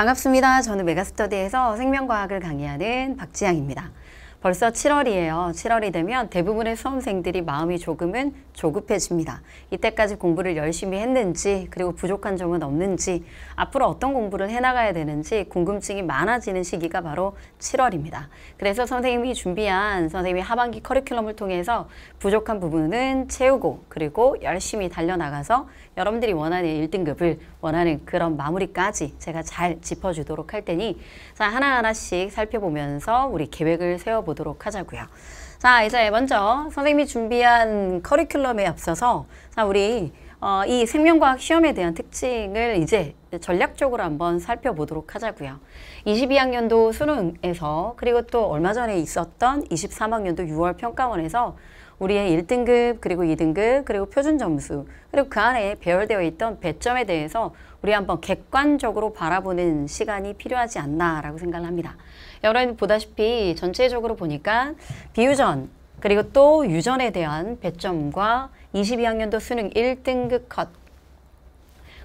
반갑습니다. 저는 메가스터디에서 생명과학을 강의하는 박지향입니다. 벌써 7월이에요. 7월이 되면 대부분의 수험생들이 마음이 조금은 조급해집니다. 이때까지 공부를 열심히 했는지 그리고 부족한 점은 없는지 앞으로 어떤 공부를 해나가야 되는지 궁금증이 많아지는 시기가 바로 7월입니다. 그래서 선생님이 준비한 선생님이 하반기 커리큘럼을 통해서 부족한 부분은 채우고 그리고 열심히 달려나가서 여러분들이 원하는 1등급을 원하는 그런 마무리까지 제가 잘 짚어주도록 할 테니 자 하나하나씩 살펴보면서 우리 계획을 세워보도록 하자고요. 자 이제 먼저 선생님이 준비한 커리큘럼에 앞서서 자 우리 어, 이 생명과학 시험에 대한 특징을 이제 전략적으로 한번 살펴보도록 하자고요. 22학년도 수능에서 그리고 또 얼마 전에 있었던 23학년도 6월 평가원에서 우리의 1등급 그리고 2등급 그리고 표준 점수 그리고 그 안에 배열되어 있던 배점에 대해서 우리 한번 객관적으로 바라보는 시간이 필요하지 않나라고 생각을 합니다. 여러분 보다시피 전체적으로 보니까 비유전 그리고 또 유전에 대한 배점과 22학년도 수능 1등급 컷.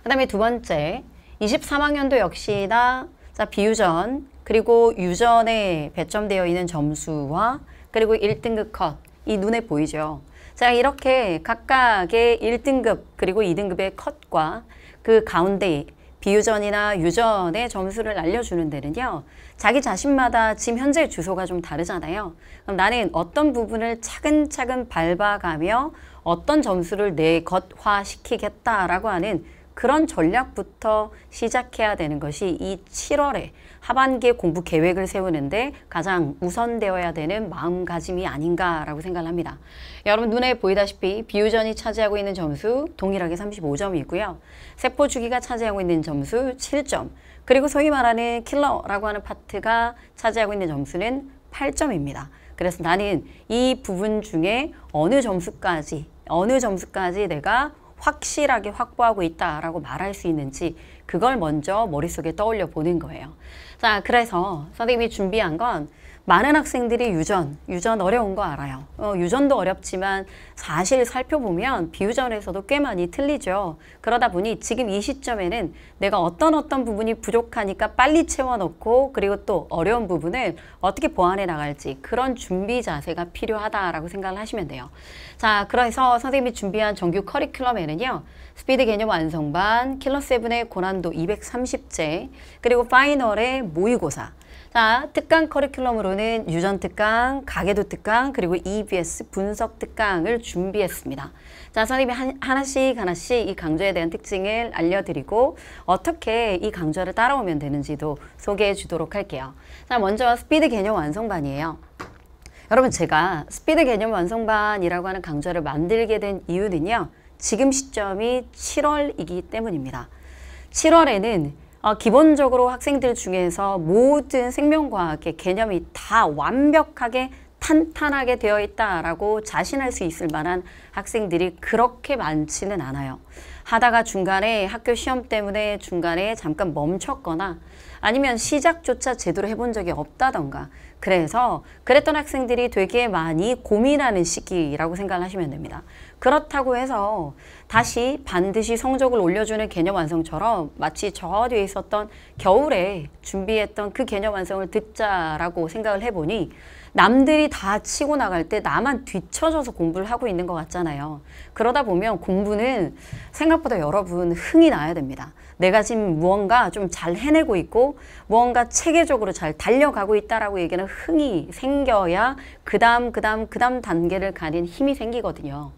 그 다음에 두 번째 23학년도 역시 다 자, 비유전 그리고 유전에 배점되어 있는 점수와 그리고 1등급 컷. 이 눈에 보이죠. 자 이렇게 각각의 1등급 그리고 2등급의 컷과 그 가운데 비유전이나 유전의 점수를 알려주는 데는요. 자기 자신마다 지금 현재 주소가 좀 다르잖아요. 그럼 나는 어떤 부분을 차근차근 밟아가며 어떤 점수를 내 것화시키겠다라고 하는 그런 전략부터 시작해야 되는 것이 이 7월에 하반기에 공부 계획을 세우는데 가장 우선되어야 되는 마음가짐이 아닌가라고 생각을 합니다. 여러분 눈에 보이다시피 비우전이 차지하고 있는 점수 동일하게 35점이고요. 세포주기가 차지하고 있는 점수 7점 그리고 소위 말하는 킬러라고 하는 파트가 차지하고 있는 점수는 8점입니다. 그래서 나는 이 부분 중에 어느 점수까지 어느 점수까지 내가 확실하게 확보하고 있다라고 말할 수 있는지 그걸 먼저 머릿속에 떠올려 보는 거예요. 자, 그래서 선생님이 준비한 건 많은 학생들이 유전, 유전 어려운 거 알아요. 어, 유전도 어렵지만 사실 살펴보면 비유전에서도 꽤 많이 틀리죠. 그러다 보니 지금 이 시점에는 내가 어떤 어떤 부분이 부족하니까 빨리 채워넣고 그리고 또 어려운 부분을 어떻게 보완해 나갈지 그런 준비 자세가 필요하다라고 생각을 하시면 돼요. 자, 그래서 선생님이 준비한 정규 커리큘럼에는요. 스피드 개념 완성반, 킬러7의 고난도 230제, 그리고 파이널의 모의고사, 자, 특강 커리큘럼으로는 유전 특강, 가계도 특강, 그리고 EBS 분석 특강을 준비했습니다. 자, 선생님이 한, 하나씩 하나씩 이 강좌에 대한 특징을 알려드리고 어떻게 이 강좌를 따라오면 되는지도 소개해 주도록 할게요. 자, 먼저 스피드 개념 완성반이에요. 여러분 제가 스피드 개념 완성반이라고 하는 강좌를 만들게 된 이유는요. 지금 시점이 7월이기 때문입니다. 7월에는 어, 기본적으로 학생들 중에서 모든 생명과학의 개념이 다 완벽하게 탄탄하게 되어 있다라고 자신할 수 있을 만한 학생들이 그렇게 많지는 않아요. 하다가 중간에 학교 시험 때문에 중간에 잠깐 멈췄거나 아니면 시작조차 제대로 해본 적이 없다던가 그래서 그랬던 학생들이 되게 많이 고민하는 시기라고 생각하시면 됩니다. 그렇다고 해서 다시 반드시 성적을 올려주는 개념 완성처럼 마치 저 뒤에 있었던 겨울에 준비했던 그 개념 완성을 듣자라고 생각을 해보니 남들이 다 치고 나갈 때 나만 뒤쳐져서 공부를 하고 있는 것 같잖아요. 그러다 보면 공부는 생각보다 여러분 흥이 나야 됩니다. 내가 지금 무언가 좀 잘 해내고 있고 무언가 체계적으로 잘 달려가고 있다라고 얘기하는 흥이 생겨야 그다음 그다음 그다음 단계를 가는 힘이 생기거든요.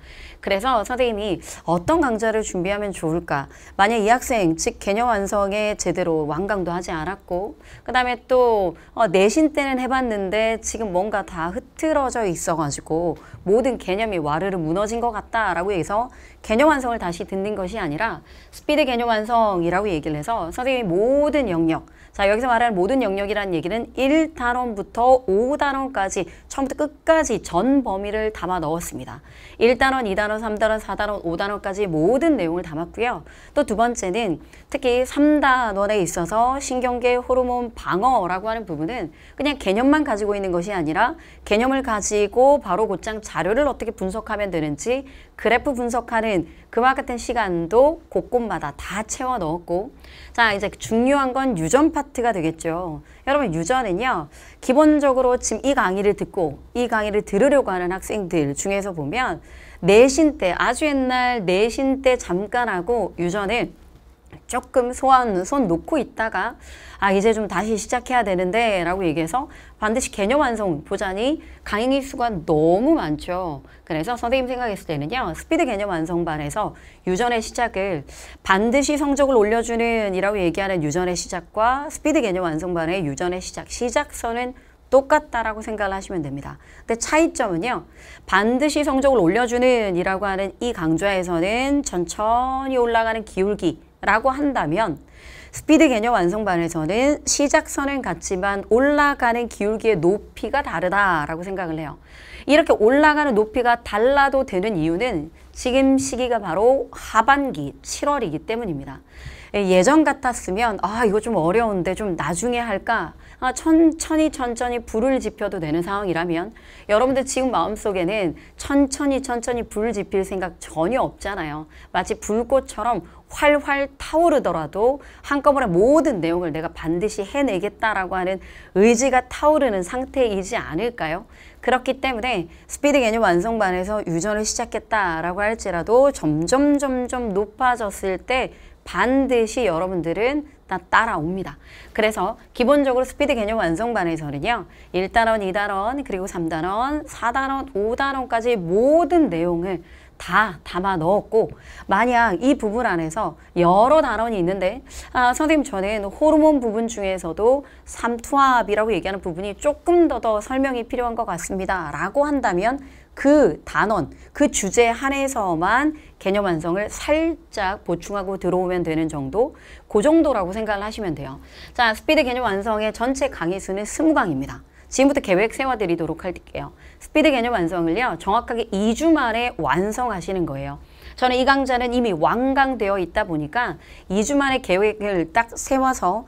그래서 선생님이 어떤 강좌를 준비하면 좋을까? 만약 이 학생 즉 개념 완성에 제대로 완강도 하지 않았고 그다음에 또 어, 내신 때는 해봤는데 지금 뭔가 다 흐트러져 있어가지고 모든 개념이 와르르 무너진 것 같다라고 해서 개념 완성을 다시 듣는 것이 아니라 스피드 개념 완성이라고 얘기를 해서 선생님이 모든 영역 자 여기서 말하는 모든 영역이라는 얘기는 1단원부터 5단원까지 처음부터 끝까지 전 범위를 담아 넣었습니다. 1단원, 2단원, 3단원, 4단원, 5단원까지 모든 내용을 담았고요. 또 두 번째는 특히 3단원에 있어서 신경계 호르몬 방어라고 하는 부분은 그냥 개념만 가지고 있는 것이 아니라 개념을 가지고 바로 곧장 자료를 어떻게 분석하면 되는지 그래프 분석하는 그와 같은 시간도 곳곳마다 다 채워 넣었고 자 이제 중요한 건 유전 파트가 되겠죠. 여러분 유전은요 기본적으로 지금 이 강의를 듣고 이 강의를 들으려고 하는 학생들 중에서 보면 내신 때 아주 옛날 내신 때 잠깐 하고 유전은 조금 소환, 손 놓고 있다가 아 이제 좀 다시 시작해야 되는데 라고 얘기해서 반드시 개념 완성 보자니 강의 수가 너무 많죠. 그래서 선생님 생각했을 때는요. 스피드 개념 완성반에서 유전의 시작을 반드시 성적을 올려주는 이라고 얘기하는 유전의 시작과 스피드 개념 완성반의 유전의 시작, 시작선은 똑같다라고 생각을 하시면 됩니다. 근데 차이점은요. 반드시 성적을 올려주는 이라고 하는 이 강좌에서는 천천히 올라가는 기울기 라고 한다면 스피드 개념 완성반에서는 시작선은 같지만 올라가는 기울기의 높이가 다르다라고 생각을 해요. 이렇게 올라가는 높이가 달라도 되는 이유는 지금 시기가 바로 하반기 7월이기 때문입니다. 예전 같았으면 아 이거 좀 어려운데 좀 나중에 할까 아, 천천히 천천히 불을 지펴도 되는 상황이라면 여러분들 지금 마음속에는 천천히 천천히 불을 지필 생각 전혀 없잖아요. 마치 불꽃처럼 활활 타오르더라도 한꺼번에 모든 내용을 내가 반드시 해내겠다라고 하는 의지가 타오르는 상태이지 않을까요? 그렇기 때문에 스피드 개념 완성반에서 유전을 시작했다라고 할지라도 점점 점점 높아졌을 때 반드시 여러분들은 다 따라옵니다. 그래서 기본적으로 스피드 개념 완성반에서는요. 1단원, 2단원, 그리고 3단원, 4단원, 5단원까지 모든 내용을 다 담아 넣었고 만약 이 부분 안에서 여러 단원이 있는데 아, 선생님 저는 호르몬 부분 중에서도 삼투압이라고 얘기하는 부분이 조금 더 더 설명이 필요한 것 같습니다 라고 한다면 그 단원, 그 주제 한해서만 개념 완성을 살짝 보충하고 들어오면 되는 정도 그 정도라고 생각을 하시면 돼요 자 스피드 개념 완성의 전체 강의 수는 스무 강입니다 지금부터 계획 세워드리도록 할게요. 스피드 개념 완성을요. 정확하게 2주 만에 완성하시는 거예요. 저는 이 강좌는 이미 완강되어 있다 보니까 2주 만에 계획을 딱 세워서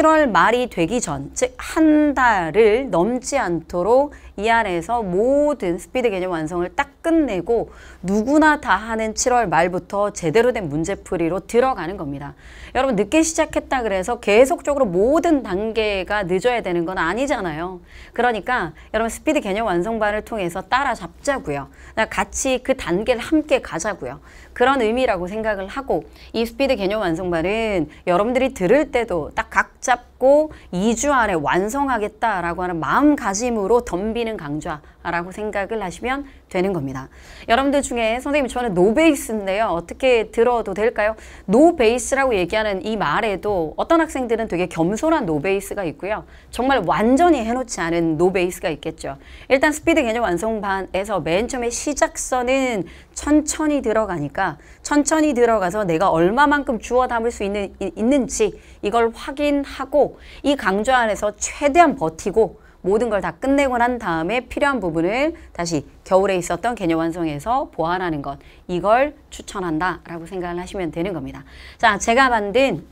7월 말이 되기 전, 즉 한 달을 넘지 않도록 이안에서 모든 스피드 개념 완성을 딱 끝내고 누구나 다 하는 7월 말부터 제대로 된 문제풀이로 들어가는 겁니다. 여러분 늦게 시작했다 그래서 계속적으로 모든 단계가 늦어야 되는 건 아니잖아요. 그러니까 여러분 스피드 개념 완성반을 통해서 따라잡자고요. 그러니까 같이 그 단계를 함께 가자고요. 그런 의미라고 생각을 하고 이 스피드 개념 완성반은 여러분들이 들을 때도 딱 각자 잡고 2주 안에 완성하겠다라고 하는 마음가짐으로 덤비는 강좌라고 생각을 하시면 되는 겁니다. 여러분들 중에 선생님 저는 노베이스인데요. 어떻게 들어도 될까요? 노베이스라고 얘기하는 이 말에도 어떤 학생들은 되게 겸손한 노베이스가 있고요. 정말 완전히 해놓지 않은 노베이스가 있겠죠. 일단 스피드 개념 완성반에서 맨 처음에 시작선은 천천히 들어가니까 천천히 들어가서 내가 얼마만큼 주워 담을 수 있는, 있는지 이걸 확인하고 이 강좌 안에서 최대한 버티고 모든 걸 다 끝내고 난 다음에 필요한 부분을 다시 겨울에 있었던 개념 완성에서 보완하는 것 이걸 추천한다라고 생각을 하시면 되는 겁니다. 자, 제가 만든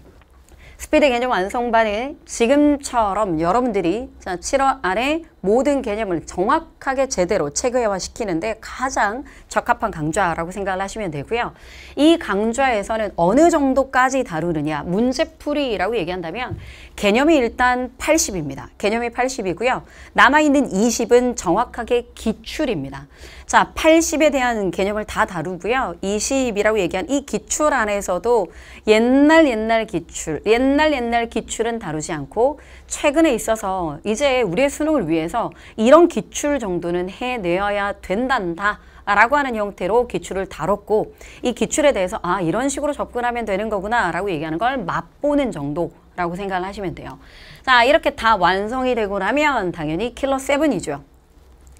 스피드 개념 완성반은 지금처럼 여러분들이 7월 안에 모든 개념을 정확하게 제대로 체계화시키는데 가장 적합한 강좌라고 생각을 하시면 되고요. 이 강좌에서는 어느 정도까지 다루느냐 문제풀이라고 얘기한다면 개념이 일단 80입니다. 개념이 80이고요. 남아있는 20은 정확하게 기출입니다. 자, 80에 대한 개념을 다 다루고요. 20이라고 얘기한 이 기출 안에서도 옛날 옛날 기출, 옛날 옛날 기출은 다루지 않고 최근에 있어서 이제 우리의 수능을 위해서 이런 기출 정도는 해내어야 된단다. 라고 하는 형태로 기출을 다뤘고 이 기출에 대해서 아 이런 식으로 접근하면 되는 거구나 라고 얘기하는 걸 맛보는 정도라고 생각을 하시면 돼요. 자 이렇게 다 완성이 되고 나면 당연히 킬러 세븐이죠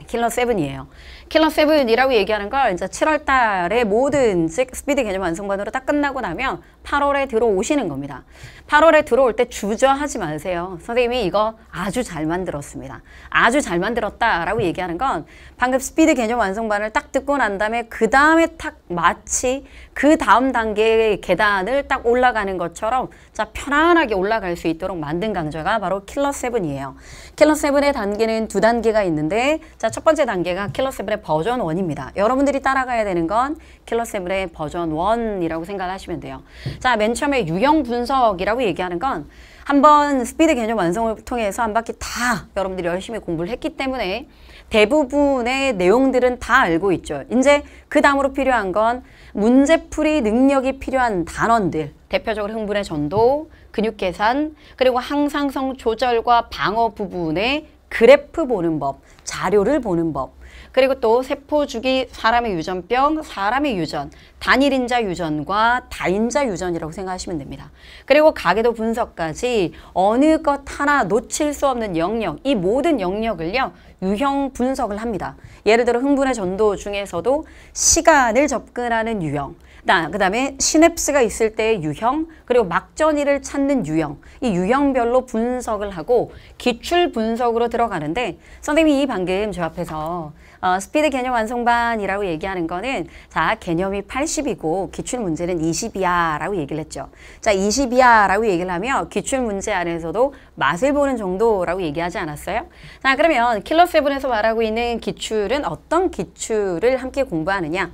킬러 세븐이에요. 킬러 세븐이라고 얘기하는 걸 이제 7월 달에 모든 즉 스피드 개념 완성반으로 딱 끝나고 나면 8월에 들어오시는 겁니다. 8월에 들어올 때 주저하지 마세요. 선생님이 이거 아주 잘 만들었습니다. 아주 잘 만들었다라고 얘기하는 건 방금 스피드 개념 완성반을 딱 듣고 난 다음에 그 다음에 탁 마치 그 다음 단계의 계단을 딱 올라가는 것처럼 자 편안하게 올라갈 수 있도록 만든 강좌가 바로 킬러 세븐이에요. 킬러 세븐의 단계는 두 단계가 있는데 자 자, 첫 번째 단계가 킬러세븐의 버전 1입니다. 여러분들이 따라가야 되는 건킬러세븐의 버전 1이라고 생각하시면 돼요. 자, 맨 처음에 유형 분석이라고 얘기하는 건 한번 스피드 개념 완성을 통해서 한 바퀴 다 여러분들이 열심히 공부를 했기 때문에 대부분의 내용들은 다 알고 있죠. 이제 그 다음으로 필요한 건 문제풀이 능력이 필요한 단원들 대표적으로 흥분의 전도, 근육 계산, 그리고 항상성 조절과 방어 부분의 그래프 보는 법, 자료를 보는 법, 그리고 또 세포주기 사람의 유전병, 사람의 유전, 단일인자 유전과 다인자 유전이라고 생각하시면 됩니다. 그리고 가계도 분석까지 어느 것 하나 놓칠 수 없는 영역, 이 모든 영역을요. 유형 분석을 합니다. 예를 들어 흥분의 전도 중에서도 시간을 접근하는 유형, 일단 그 다음에 시냅스가 있을 때의 유형 그리고 막전이를 찾는 유형 이 유형별로 분석을 하고 기출 분석으로 들어가는데 선생님이 방금 저 앞에서 어, 스피드 개념 완성반이라고 얘기하는 거는 자 개념이 80이고 기출 문제는 20이야 라고 얘기를 했죠. 자 20이야 라고 얘기를 하며 기출 문제 안에서도 맛을 보는 정도라고 얘기하지 않았어요? 자 그러면 킬러 세븐에서 말하고 있는 기출은 어떤 기출을 함께 공부하느냐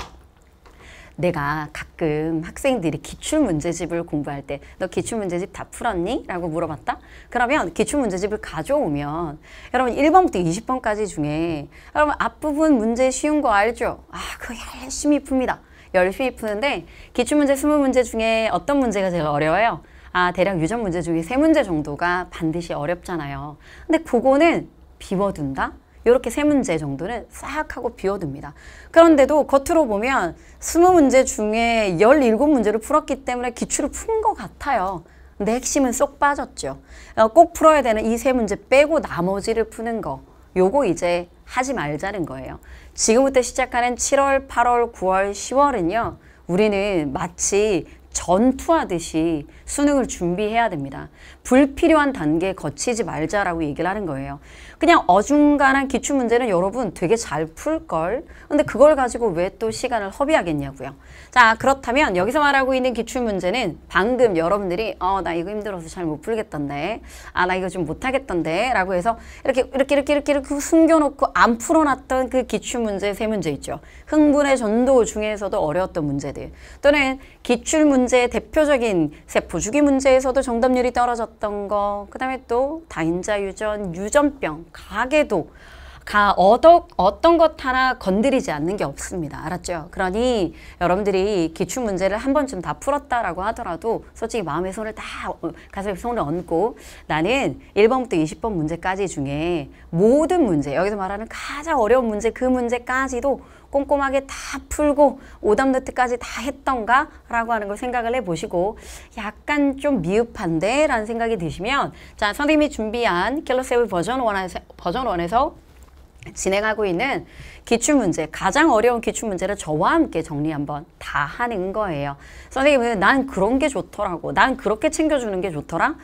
내가 가끔 학생들이 기출문제집을 공부할 때 너 기출문제집 다 풀었니? 라고 물어봤다? 그러면 기출문제집을 가져오면 여러분 1번부터 20번까지 중에 여러분 앞부분 문제 쉬운 거 알죠? 아 그거 열심히 풉니다. 열심히 푸는데 기출문제 20문제 중에 어떤 문제가 제일 어려워요? 아 대략 유전 문제 중에 3문제 정도가 반드시 어렵잖아요. 근데 그거는 비워둔다? 이렇게 세 문제 정도는 싹 하고 비워둡니다. 그런데도 겉으로 보면 스무 문제 중에 열일곱 문제를 풀었기 때문에 기출을 푼 것 같아요. 근데 핵심은 쏙 빠졌죠. 어, 꼭 풀어야 되는 이 세 문제 빼고 나머지를 푸는 거. 요거 이제 하지 말자는 거예요. 지금부터 시작하는 7월, 8월, 9월, 10월은요. 우리는 마치 전투하듯이 수능을 준비해야 됩니다. 불필요한 단계 거치지 말자라고 얘기를 하는 거예요. 그냥 어중간한 기출 문제는 여러분 되게 잘 풀걸. 근데 그걸 가지고 왜 또 시간을 허비하겠냐고요. 자 그렇다면 여기서 말하고 있는 기출 문제는 방금 여러분들이 어 나 이거 힘들어서 잘 못 풀겠던데 아 나 이거 좀 못하겠던데 라고 해서 이렇게 이렇게 이렇게 이렇게 이렇게 숨겨놓고 안 풀어놨던 그 기출 문제 세 문제 있죠. 흥분의 전도 중에서도 어려웠던 문제들 또는 기출 문제의 대표적인 세포 주기 문제에서도 정답률이 떨어졌던 거 그다음에 또 다인자 유전 유전병 가게도 가 얻어, 어떤 것 하나 건드리지 않는 게 없습니다. 알았죠? 그러니 여러분들이 기출 문제를 한 번쯤 다 풀었다라고 하더라도 솔직히 마음의 손을 다 가슴에 손을 얹고 나는 1번부터 20번 문제까지 중에 모든 문제 여기서 말하는 가장 어려운 문제 그 문제까지도 꼼꼼하게 다 풀고 오답노트까지 다 했던가 라고 하는 걸 생각을 해보시고 약간 좀 미흡한데 라는 생각이 드시면 자 선생님이 준비한 킬러세븐 버전 1에서, 버전 1에서 진행하고 있는 기출문제, 가장 어려운 기출문제를 저와 함께 정리 한번 다 하는 거예요. 선생님은 난 그런 게 좋더라고, 난 그렇게 챙겨주는 게 좋더라.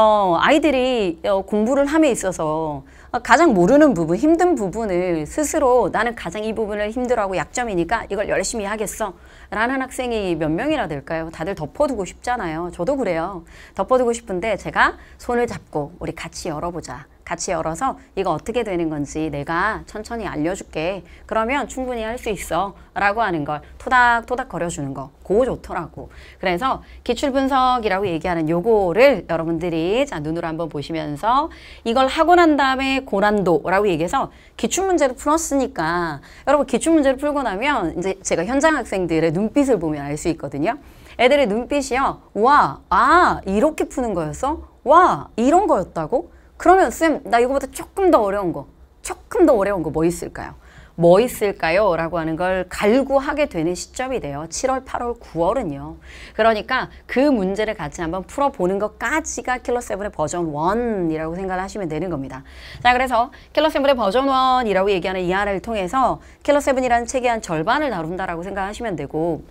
어, 아이들이 어, 공부를 함에 있어서 가장 모르는 부분, 힘든 부분을 스스로 나는 가장 이 부분을 힘들어하고 약점이니까 이걸 열심히 하겠어. 라는 학생이 몇 명이나 될까요? 다들 덮어두고 싶잖아요. 저도 그래요. 덮어두고 싶은데 제가 손을 잡고 우리 같이 열어보자. 같이 열어서 이거 어떻게 되는 건지 내가 천천히 알려줄게. 그러면 충분히 할 수 있어. 라고 하는 걸 토닥토닥 거려주는 거. 그거 좋더라고. 그래서 기출분석이라고 얘기하는 요거를 여러분들이 자 눈으로 한번 보시면서 이걸 하고 난 다음에 고난도라고 얘기해서 기출문제를 풀었으니까 여러분 기출문제를 풀고 나면 이제 제가 현장 학생들의 눈빛을 보면 알 수 있거든요. 애들의 눈빛이요. 와, 아, 이렇게 푸는 거였어? 와, 이런 거였다고? 그러면 쌤, 나 이거보다 조금 더 어려운 거, 조금 더 어려운 거 뭐 있을까요? 뭐 있을까요? 라고 하는 걸 갈구하게 되는 시점이 돼요. 7월, 8월, 9월은요. 그러니까 그 문제를 같이 한번 풀어보는 것까지가 킬러세븐의 버전 1이라고 생각을 하시면 되는 겁니다. 자, 그래서 킬러세븐의 버전 1이라고 얘기하는 이 안을 통해서 킬러세븐이라는 책의 한 절반을 다룬다라고 생각하시면 되고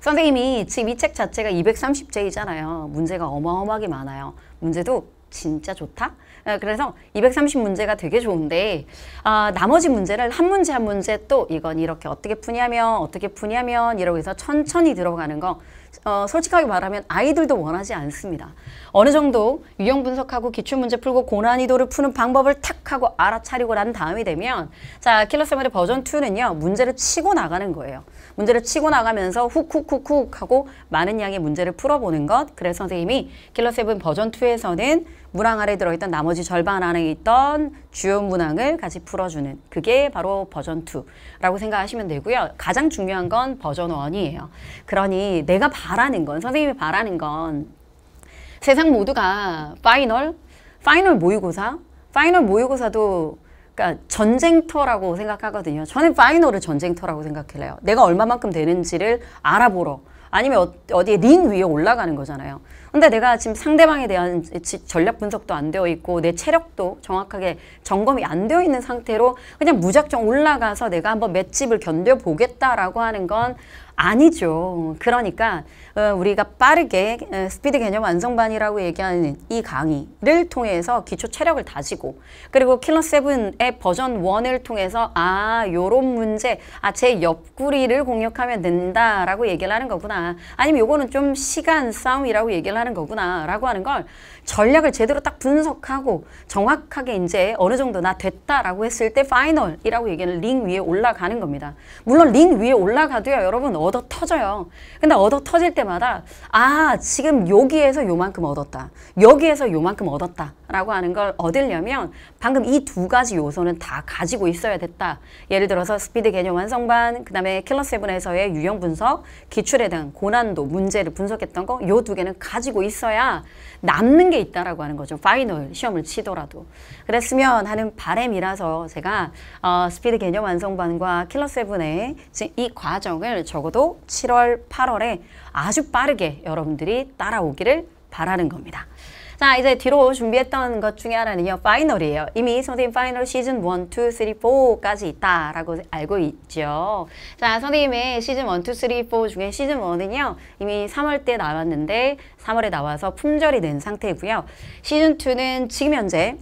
선생님이 지금 이 책 자체가 230제이잖아요. 문제가 어마어마하게 많아요. 문제도 진짜 좋다. 어, 그래서 230문제가 되게 좋은데 아, 나머지 문제를 한 문제 한 문제 또 이건 이렇게 어떻게 푸냐면 어떻게 푸냐면 이러고 해서 천천히 들어가는 거 어, 솔직하게 말하면 아이들도 원하지 않습니다. 어느 정도 유형 분석하고 기출 문제 풀고 고난이도를 푸는 방법을 탁 하고 알아차리고 난 다음이 되면 자 킬러 세마리 버전 2는요 문제를 치고 나가는 거예요. 문제를 치고 나가면서 훅훅훅훅 하고 많은 양의 문제를 풀어보는 것 그래서 선생님이 킬러 세븐 버전 2에서는 문항 아래 들어있던 나머지 절반 안에 있던 주요 문항을 같이 풀어주는 그게 바로 버전 2라고 생각하시면 되고요. 가장 중요한 건 버전 1이에요. 그러니 내가 바라는 건 선생님이 바라는 건 세상 모두가 파이널, 파이널 모의고사, 파이널 모의고사도 그러니까 전쟁터라고 생각하거든요. 저는 파이널을 전쟁터라고 생각해요. 내가 얼마만큼 되는지를 알아보러 아니면 어, 디에링 위에 올라가는 거잖아요. 근데 내가 지금 상대방에 대한 전략 분석도 안 되어 있고 내 체력도 정확하게 점검이 안 되어 있는 상태로 그냥 무작정 올라가서 내가 한번 맷집을 견뎌보겠다라고 하는 건 아니죠. 그러니까 어, 우리가 빠르게 스피드 개념 완성반이라고 얘기하는 이 강의를 통해서 기초 체력을 다지고 그리고 킬러7의 버전 1을 통해서 아 요런 문제 아 제 옆구리를 공격하면 된다라고 얘기를 하는 거구나 아니면 요거는 좀 시간 싸움이라고 얘기를 하는 거구나 라고 하는 걸 전략을 제대로 딱 분석하고 정확하게 이제 어느 정도 나 됐다라고 했을 때 파이널이라고 얘기하는 링 위에 올라가는 겁니다. 물론 링 위에 올라가도요. 여러분 얻어 터져요. 근데 얻어 터질 때마다 아 지금 여기에서 요만큼 얻었다. 여기에서 요만큼 얻었다. 라고 하는 걸 얻으려면 방금 이 두 가지 요소는 다 가지고 있어야 됐다. 예를 들어서 스피드 개념 완성반, 그 다음에 킬러세븐에서의 유형 분석, 기출에 대한 고난도, 문제를 분석했던 거 요 두 개는 가지고 있어야 남는 게한 있다라고 하는 거죠. 파이널 시험을 치더라도. 그랬으면 하는 바램이라서 제가 어, 스피드 개념 완성반과 킬러 세븐의 이 과정을 적어도 7월, 8월에 아주 빠르게 여러분들이 따라오기를 바라는 겁니다. 자 이제 뒤로 준비했던 것 중에 하나는요. 파이널이에요. 이미 선생님 파이널 시즌 1, 2, 3, 4까지 있다라고 알고 있죠. 자 선생님의 시즌 1, 2, 3, 4 중에 시즌 1은요. 이미 3월 때 나왔는데 3월에 나와서 품절이 된 상태고요. 시즌 2는 지금 현재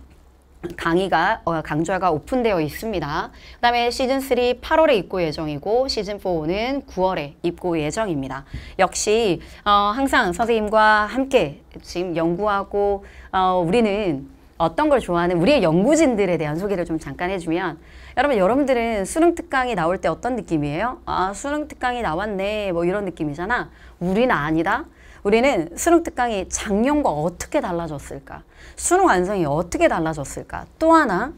강의가 어, 강좌가 오픈되어 있습니다. 그 다음에 시즌3 8월에 입고 예정이고 시즌4는 9월에 입고 예정입니다. 역시 어, 항상 선생님과 함께 지금 연구하고 어, 우리는 어떤 걸 좋아하는 우리의 연구진들에 대한 소개를 좀 잠깐 해주면 여러분 여러분들은 수능 특강이 나올 때 어떤 느낌이에요? 아 수능 특강이 나왔네 뭐 이런 느낌이잖아 우리는 아니다 우리는 수능 특강이 작년과 어떻게 달라졌을까? 수능 완성이 어떻게 달라졌을까? 또 하나,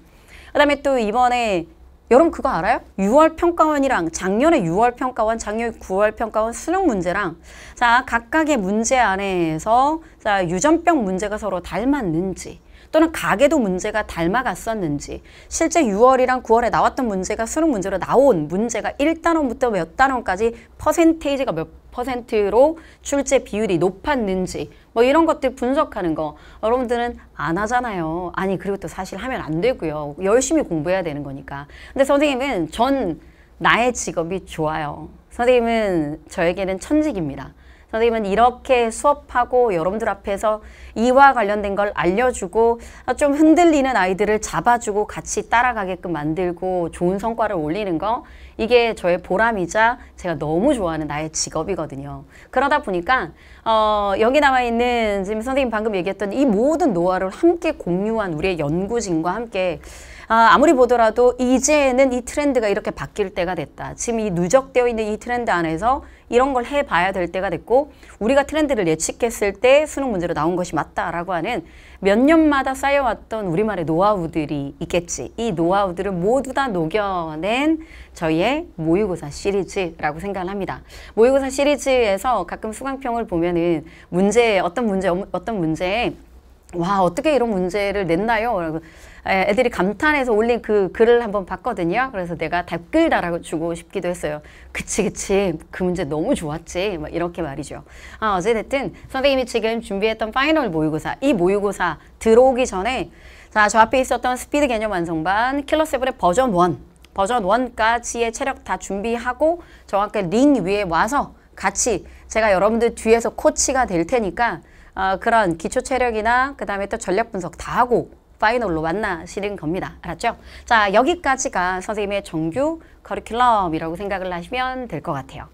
그 다음에 또 이번에 여러분 그거 알아요? 6월 평가원이랑 작년에 6월 평가원, 작년 9월 평가원 수능 문제랑 자 각각의 문제 안에서 자 유전병 문제가 서로 닮았는지 또는 가계도 문제가 닮아갔었는지 실제 6월이랑 9월에 나왔던 문제가 수능 문제로 나온 문제가 1단원부터 몇 단원까지 퍼센테이지가 몇 퍼센트로 출제 비율이 높았는지 뭐 이런 것들 분석하는 거 여러분들은 안 하잖아요. 아니 그리고 또 사실 하면 안 되고요. 열심히 공부해야 되는 거니까. 근데 선생님은 전 나의 직업이 좋아요. 선생님은 저에게는 천직입니다. 선생님은 이렇게 수업하고 여러분들 앞에서 이와 관련된 걸 알려주고 좀 흔들리는 아이들을 잡아주고 같이 따라가게끔 만들고 좋은 성과를 올리는 거 이게 저의 보람이자 제가 너무 좋아하는 나의 직업이거든요. 그러다 보니까 어, 여기 나와 있는 지금 선생님 방금 얘기했던 이 모든 노화를 함께 공유한 우리의 연구진과 함께 아, 아무리 보더라도 이제는 이 트렌드가 이렇게 바뀔 때가 됐다. 지금 이 누적되어 있는 이 트렌드 안에서 이런 걸 해봐야 될 때가 됐고 우리가 트렌드를 예측했을 때 수능 문제로 나온 것이 맞다라고 하는 몇 년마다 쌓여왔던 우리말의 노하우들이 있겠지. 이 노하우들을 모두 다 녹여낸 저희의 모의고사 시리즈라고 생각을 합니다. 모의고사 시리즈에서 가끔 수강평을 보면은 문제 어떤 문제 어떤 문제에 와 어떻게 이런 문제를 냈나요? 애들이 감탄해서 올린 그 글을 한번 봤거든요. 그래서 내가 댓글 달아주고 싶기도 했어요. 그치 그치 그 문제 너무 좋았지 막 이렇게 말이죠. 아, 어찌됐든 선생님이 지금 준비했던 파이널 모의고사 이 모의고사 들어오기 전에 자 저 앞에 있었던 스피드 개념 완성반 킬러 세븐의 버전 원 버전 원까지의 체력 다 준비하고 정확하게 링 위에 와서 같이 제가 여러분들 뒤에서 코치가 될 테니까 어, 그런 기초 체력이나 그 다음에 또전력 분석 다 하고 파이널로 만나시는 겁니다. 알았죠? 자, 여기까지가 선생님의 정규 커리큘럼이라고 생각을 하시면 될 것 같아요.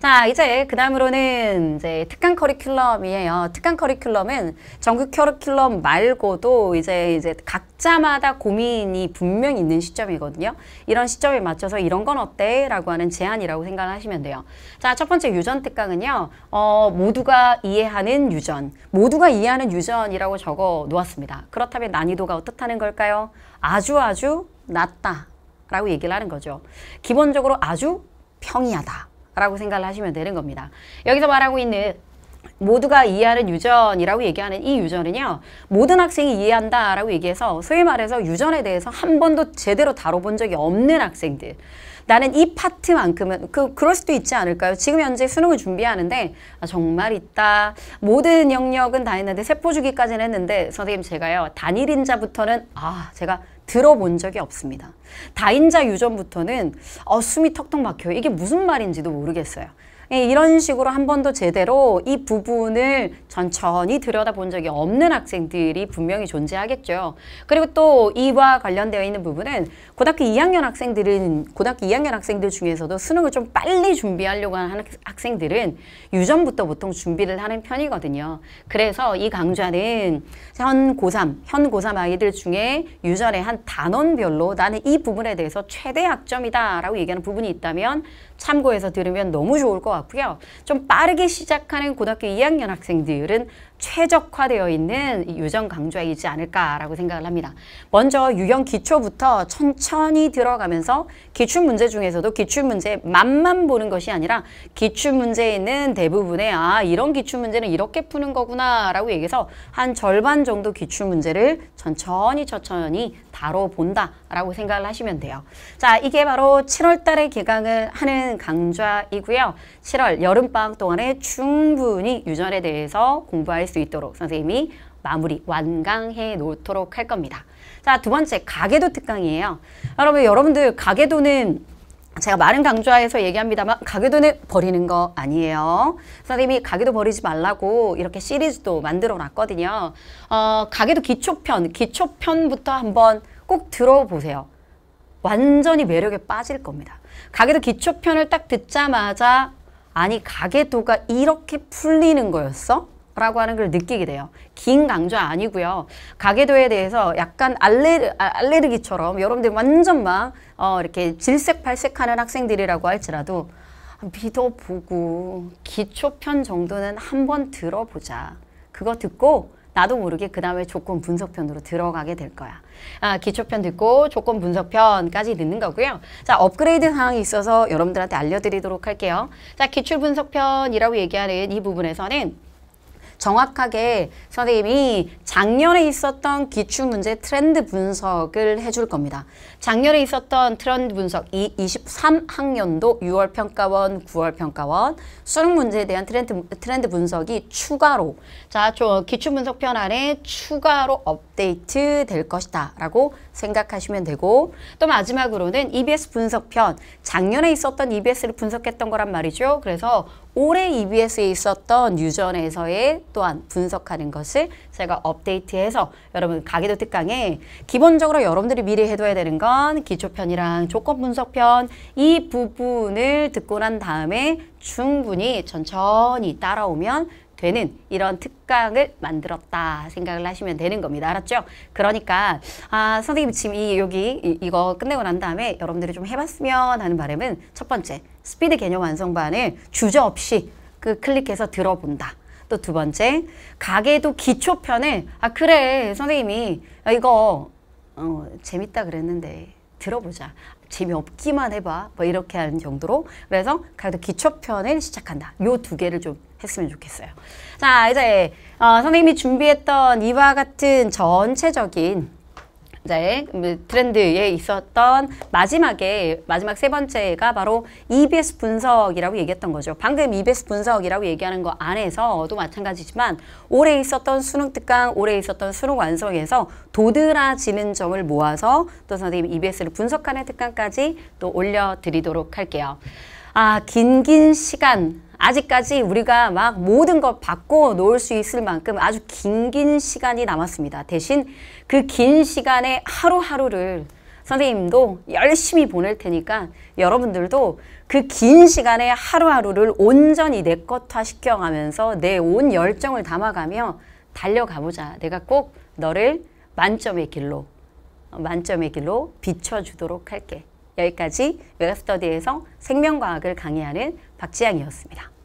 자, 이제 그 다음으로는 이제 특강 커리큘럼이에요. 특강 커리큘럼은 전국 커리큘럼 말고도 이제 이제 각자마다 고민이 분명히 있는 시점이거든요. 이런 시점에 맞춰서 이런 건 어때? 라고 하는 제안이라고 생각을 하시면 돼요. 자, 첫 번째 유전 특강은요. 어, 모두가 이해하는 유전, 모두가 이해하는 유전이라고 적어 놓았습니다. 그렇다면 난이도가 어떻다는 걸까요? 아주 아주 낮다. 라고 얘기를 하는 거죠. 기본적으로 아주 평이하다 라고 생각을 하시면 되는 겁니다. 여기서 말하고 있는 모두가 이해하는 유전이라고 얘기하는 이 유전은요 모든 학생이 이해한다 라고 얘기해서 소위 말해서 유전에 대해서 한 번도 제대로 다뤄본 적이 없는 학생들 나는 이 파트만큼은 그, 그럴 수도 있지 않을까요? 지금 현재 수능을 준비하는데 아, 정말 있다. 모든 영역은 다 했는데 세포주기까지는 했는데 선생님 제가요 단일 인자부터는 아 제가 들어본 적이 없습니다. 다인자 유전부터는 어, 숨이 턱턱 막혀요. 이게 무슨 말인지도 모르겠어요. 예, 이런 식으로 한 번도 제대로 이 부분을 천천히 들여다본 적이 없는 학생들이 분명히 존재하겠죠. 그리고 또 이와 관련되어 있는 부분은 고등학교 2학년 학생들은 고등학교 2학년 학생들 중에서도 수능을 좀 빨리 준비하려고 하는 학생들은 유전부터 보통 준비를 하는 편이거든요. 그래서 이 강좌는 현 고3, 현 고3 아이들 중에 유전의 한 단원별로 나는 이 부분에 대해서 최대 학점이다 라고 얘기하는 부분이 있다면 참고해서 들으면 너무 좋을 것 같아요. 같고요. 좀 빠르게 시작하는 고등학교 2학년 학생들은 최적화되어 있는 유전 강좌이지 않을까라고 생각을 합니다. 먼저 유형 기초부터 천천히 들어가면서 기출 문제 중에서도 기출 문제 맛만 보는 것이 아니라 기출 문제에 있는 대부분의 아 이런 기출 문제는 이렇게 푸는 거구나라고 얘기해서 한 절반 정도 기출 문제를 천천히 천천히 다뤄본다라고 생각을 하시면 돼요. 자 이게 바로 7월 달에 개강을 하는 강좌이고요. 7월 여름방학 동안에 충분히 유전에 대해서 공부할 수 있도록 선생님이 마무리 완강해 놓도록 할 겁니다. 자, 두 번째 가계도 특강이에요. 여러분 여러분들 가계도는 제가 많은 강좌에서 얘기합니다만 가계도는 버리는 거 아니에요. 선생님이 가계도 버리지 말라고 이렇게 시리즈도 만들어 놨거든요. 어, 가계도 기초편, 기초편부터 한번 꼭 들어보세요. 완전히 매력에 빠질 겁니다. 가계도 기초편을 딱 듣자마자 아니 가계도가 이렇게 풀리는 거였어? 라고 하는 걸 느끼게 돼요. 긴 강좌 아니고요. 가계도에 대해서 약간 알레르, 아, 알레르기처럼 여러분들 완전 막 어, 이렇게 질색팔색하는 학생들이라고 할지라도 믿어보고 기초편 정도는 한번 들어보자. 그거 듣고 나도 모르게 그 다음에 조건 분석편으로 들어가게 될 거야. 아, 기초편 듣고 조건 분석편까지 듣는 거고요. 자, 업그레이드 사항이 있어서 여러분들한테 알려드리도록 할게요. 자, 기출 분석편이라고 얘기하는 이 부분에서는 정확하게 선생님이 작년에 있었던 기출문제 트렌드 분석을 해줄 겁니다. 작년에 있었던 트렌드 분석 이 23학년도 6월 평가원, 9월 평가원 수능 문제에 대한 트렌드, 트렌드 분석이 추가로 자, 저 기출분석편 안에 추가로 업데이트 될 것이다 라고 생각하시면 되고 또 마지막으로는 EBS 분석편 작년에 있었던 EBS를 분석했던 거란 말이죠. 그래서 올해 EBS에 있었던 유전에서의 또한 분석하는 것을 제가 업데이트해서 여러분 가계도 특강에 기본적으로 여러분들이 미리 해둬야 되는 건 기초편이랑 조건 분석편 이 부분을 듣고 난 다음에 충분히 천천히 따라오면 되는 이런 특강을 만들었다 생각을 하시면 되는 겁니다. 알았죠? 그러니까 아 선생님 지금 이 여기 이, 이거 끝내고 난 다음에 여러분들이 좀 해봤으면 하는 바람은 첫 번째 스피드 개념 완성반을 주저 없이 그 클릭해서 들어본다. 또 두 번째 가계도 기초편을 아 그래 선생님이 아, 이거 어, 재밌다 그랬는데 들어보자. 재미없기만 해봐. 뭐 이렇게 하는 정도로. 그래서 가도 계 기초편을 시작한다. 요 두 개를 좀 했으면 좋겠어요. 자, 이제 어, 선생님이 준비했던 이와 같은 전체적인 이제 그 트렌드에 있었던 마지막에 마지막 세 번째가 바로 EBS 분석이라고 얘기했던 거죠. 방금 EBS 분석이라고 얘기하는 거 안에서도 마찬가지지만 올해 있었던 수능 특강, 올해 있었던 수능 완성에서 도드라지는 점을 모아서 또 선생님 EBS를 분석하는 특강까지 또 올려드리도록 할게요. 아, 긴긴 시간 아직까지 우리가 막 모든 걸 바꿔 놓을 수 있을 만큼 아주 긴긴 시간이 남았습니다. 대신 그 긴 시간의 하루하루를 선생님도 열심히 보낼 테니까 여러분들도 그 긴 시간의 하루하루를 온전히 내 것화 시켜가면서 내 온 열정을 담아가며 달려가보자. 내가 꼭 너를 만점의 길로, 만점의 길로 비춰주도록 할게. 여기까지 메가스터디에서 생명과학을 강의하는 박지향이었습니다.